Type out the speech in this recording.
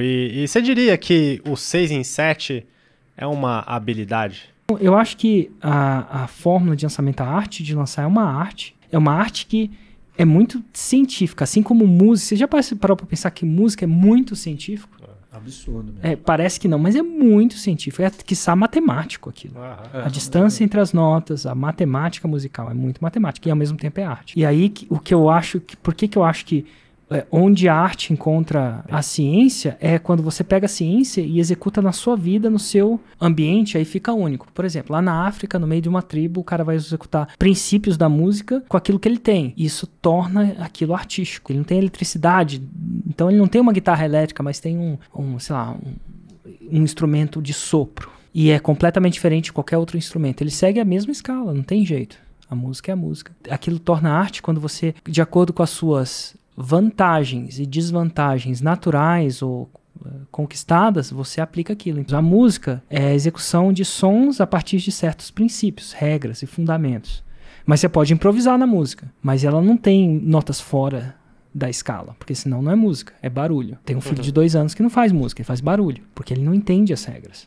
E, e você diria que o 6 em 7 é uma habilidade? Eu acho que a, a fórmula de lançamento, a arte de lançar é uma arte. É uma arte que é muito científica, assim como música. Você já parou para pensar que música é muito científico? É, absurdo mesmo. É, parece que não, mas é muito científico. É, quiçá, matemático aquilo. Ah, é, a é distância entre as notas, a matemática musical é muito matemática e, ao mesmo tempo, é arte. E aí, o que eu acho... Que, por que, que eu acho que é, onde a arte encontra a ciência é quando você pega a ciência e executa na sua vida, no seu ambiente, aí fica único. Por exemplo, lá na África, no meio de uma tribo, o cara vai executar princípios da música com aquilo que ele tem. Isso torna aquilo artístico. Ele não tem eletricidade, então ele não tem uma guitarra elétrica, mas tem um, um sei lá, um, um instrumento de sopro. E é completamente diferente de qualquer outro instrumento. Ele segue a mesma escala, não tem jeito. A música é a música. Aquilo torna arte quando você, de acordo com as suas vantagens e desvantagens naturais ou eh, conquistadas, você aplica aquilo. Então, a música é a execução de sons a partir de certos princípios, regras e fundamentos. Mas você pode improvisar na música, mas ela não tem notas fora da escala, porque senão não é música, é barulho. Tem um filho uhum. de dois anos que não faz música, ele faz barulho, porque ele não entende as regras.